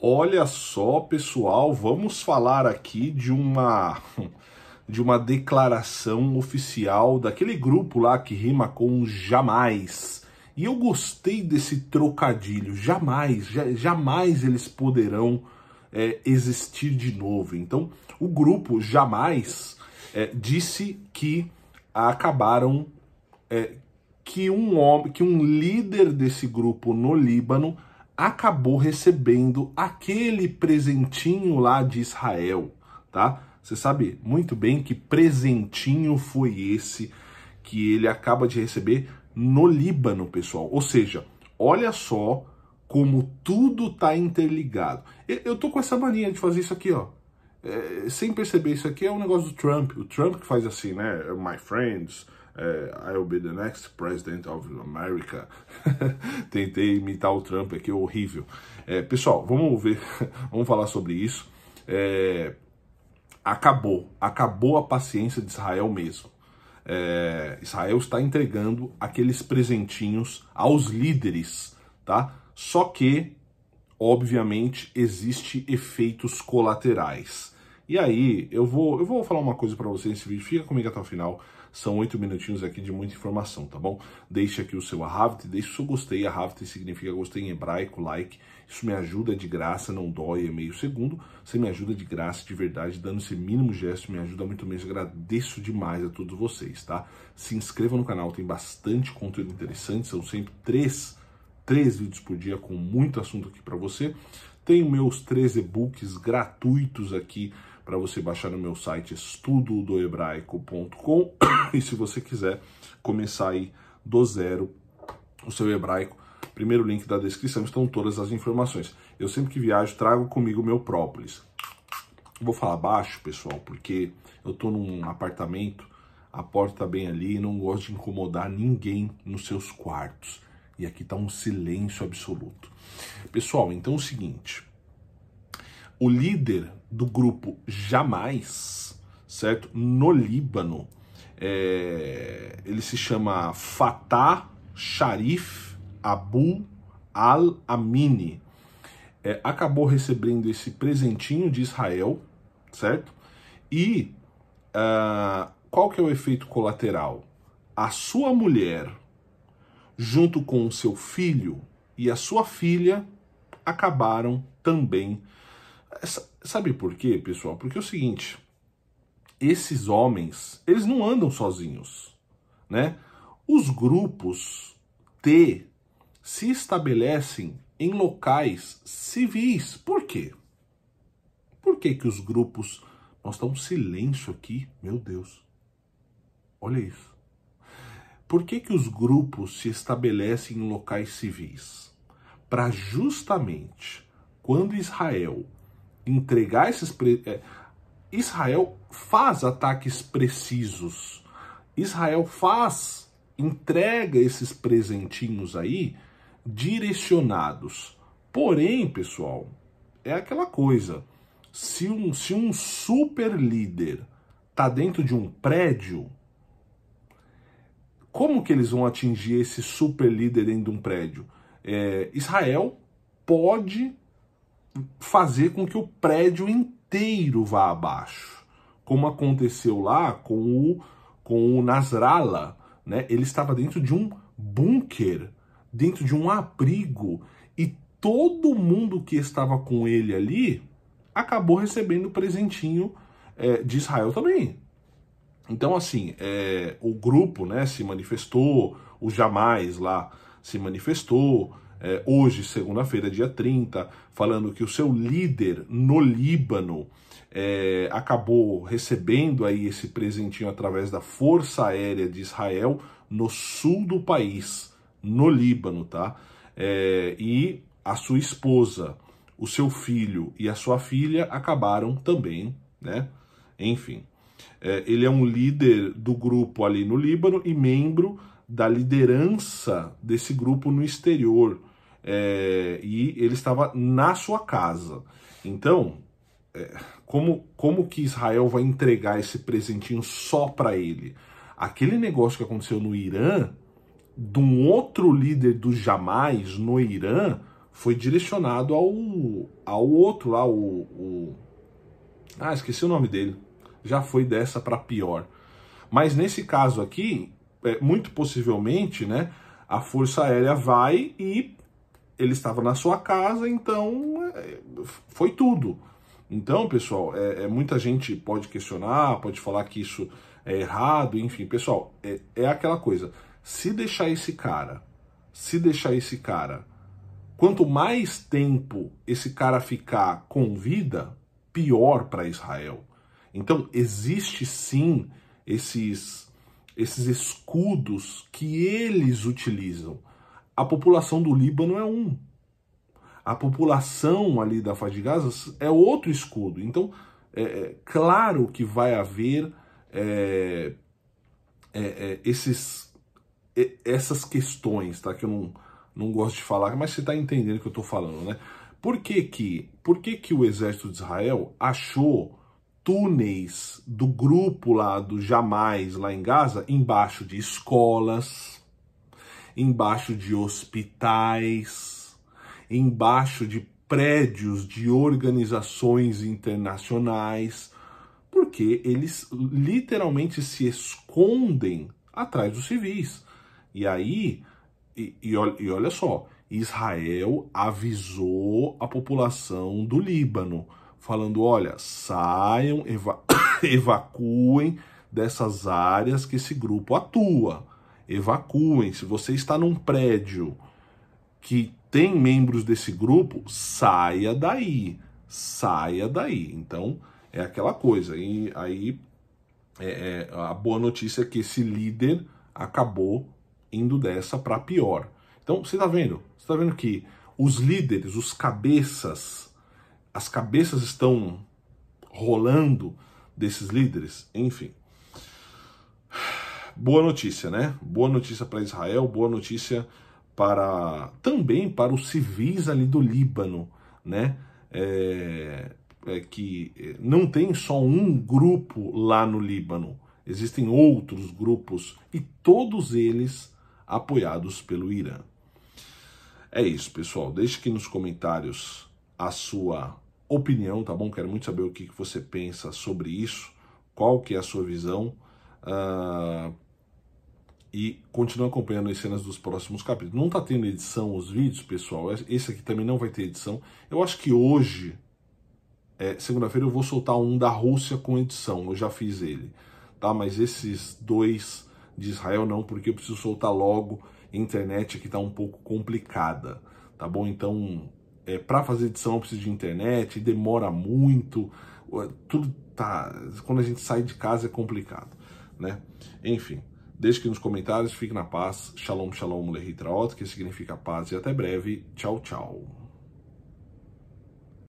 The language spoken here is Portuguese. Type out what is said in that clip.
Olha só, pessoal, vamos falar aqui de uma de uma declaração oficial daquele grupo lá que rima com jamais. E eu gostei desse trocadilho. Jamais, jamais eles poderão é, existir de novo. Então, o grupo jamais é, disse que acabaram é, que um homem, que um líder desse grupo no Líbano acabou recebendo aquele presentinho lá de Israel, tá? Você sabe muito bem que presentinho foi esse que ele acaba de receber no Líbano, pessoal. Ou seja, olha só como tudo tá interligado. Eu tô com essa mania de fazer isso aqui, ó. É, sem perceber, isso aqui é um negócio do Trump. O Trump que faz assim, né? My friends, é, I'll be the next president of America. Tentei imitar o Trump aqui, horrível. É, pessoal, vamos ver, vamos falar sobre isso. É, acabou, acabou a paciência de Israel mesmo. É, Israel está entregando aqueles presentinhos aos líderes, tá? Só que, obviamente, existe efeitos colaterais. E aí, eu vou, eu vou falar uma coisa para vocês nesse vídeo, fica comigo até o final. São oito minutinhos aqui de muita informação, tá bom? Deixe aqui o seu Ahavit, deixe o seu gostei. Ahavit significa gostei em hebraico, like. Isso me ajuda de graça, não dói, é meio segundo. Você me ajuda de graça, de verdade, dando esse mínimo gesto, me ajuda muito mesmo. Agradeço demais a todos vocês, tá? Se inscreva no canal, tem bastante conteúdo interessante. São sempre três, três vídeos por dia com muito assunto aqui para você. Tem meus três e-books gratuitos aqui para você baixar no meu site estudodohebraico.com e se você quiser começar aí do zero o seu hebraico, primeiro link da descrição estão todas as informações. Eu sempre que viajo trago comigo meu própolis. Vou falar baixo, pessoal, porque eu estou num apartamento, a porta tá bem ali e não gosto de incomodar ninguém nos seus quartos. E aqui está um silêncio absoluto. Pessoal, então é o seguinte, o líder do grupo Jamais, certo? No Líbano, é, ele se chama Fatah Sharif Abu al-Amini. É, acabou recebendo esse presentinho de Israel, certo? E uh, qual que é o efeito colateral? A sua mulher, junto com o seu filho e a sua filha, acabaram também Sabe por quê, pessoal? Porque é o seguinte, esses homens, eles não andam sozinhos, né? Os grupos T se estabelecem em locais civis. Por quê? Por que que os grupos... Nós está um silêncio aqui, meu Deus. Olha isso. Por que que os grupos se estabelecem em locais civis? Para justamente quando Israel entregar esses. Pre... É, Israel faz ataques precisos. Israel faz, entrega esses presentinhos aí direcionados. Porém, pessoal, é aquela coisa. Se um, se um super líder está dentro de um prédio, como que eles vão atingir esse super líder dentro de um prédio? É, Israel pode fazer com que o prédio inteiro vá abaixo, como aconteceu lá com o, com o Nasrallah. Né? Ele estava dentro de um bunker, dentro de um abrigo, e todo mundo que estava com ele ali acabou recebendo presentinho é, de Israel também. Então, assim, é, o grupo né, se manifestou, o Jamais lá se manifestou, é, hoje, segunda-feira, dia 30, falando que o seu líder no Líbano é, acabou recebendo aí esse presentinho através da Força Aérea de Israel no sul do país, no Líbano, tá? É, e a sua esposa, o seu filho e a sua filha acabaram também, né? Enfim, é, ele é um líder do grupo ali no Líbano e membro da liderança desse grupo no exterior, é, e ele estava na sua casa. Então, é, como, como que Israel vai entregar esse presentinho só para ele? Aquele negócio que aconteceu no Irã, de um outro líder do Jamais no Irã, foi direcionado ao, ao outro lá, o, o... Ah, esqueci o nome dele. Já foi dessa para pior. Mas nesse caso aqui, é, muito possivelmente, né, a Força Aérea vai e ele estava na sua casa, então é, foi tudo. Então, pessoal, é, é, muita gente pode questionar, pode falar que isso é errado, enfim, pessoal, é, é aquela coisa. Se deixar esse cara, se deixar esse cara, quanto mais tempo esse cara ficar com vida, pior para Israel. Então, existe sim esses esses escudos que eles utilizam a população do Líbano é um. A população ali da faixa de Gaza é outro escudo. Então, é, é claro que vai haver é, é, é esses, essas questões, tá? Que eu não, não gosto de falar, mas você está entendendo o que eu estou falando, né? Por que que, por que que o exército de Israel achou túneis do grupo lá do Jamais, lá em Gaza, embaixo de escolas, embaixo de hospitais, embaixo de prédios de organizações internacionais, porque eles literalmente se escondem atrás dos civis. E aí, e, e, e olha só, Israel avisou a população do Líbano, falando: olha, saiam, eva evacuem dessas áreas que esse grupo atua evacuem. Se você está num prédio que tem membros desse grupo, saia daí, saia daí. Então é aquela coisa. E aí é, é, a boa notícia é que esse líder acabou indo dessa para pior. Então você está vendo, você está vendo que os líderes, os cabeças, as cabeças estão rolando desses líderes, enfim boa notícia, né? Boa notícia para Israel, boa notícia para também para os civis ali do Líbano, né? É, é que é, não tem só um grupo lá no Líbano, existem outros grupos e todos eles apoiados pelo Irã. É isso, pessoal. Deixe aqui nos comentários a sua opinião, tá bom? Quero muito saber o que você pensa sobre isso, qual que é a sua visão. Uh, e continue acompanhando as cenas dos próximos capítulos. Não está tendo edição os vídeos, pessoal. Esse aqui também não vai ter edição. Eu acho que hoje, é, segunda-feira, eu vou soltar um da Rússia com edição. Eu já fiz ele, tá? Mas esses dois de Israel não, porque eu preciso soltar logo. A internet aqui está um pouco complicada, tá bom? Então, é, para fazer edição eu preciso de internet, demora muito, tudo tá. Quando a gente sai de casa é complicado, né? Enfim. Deixe aqui nos comentários, fique na paz. Shalom, shalom, lehitraot, que significa paz e até breve. Tchau, tchau.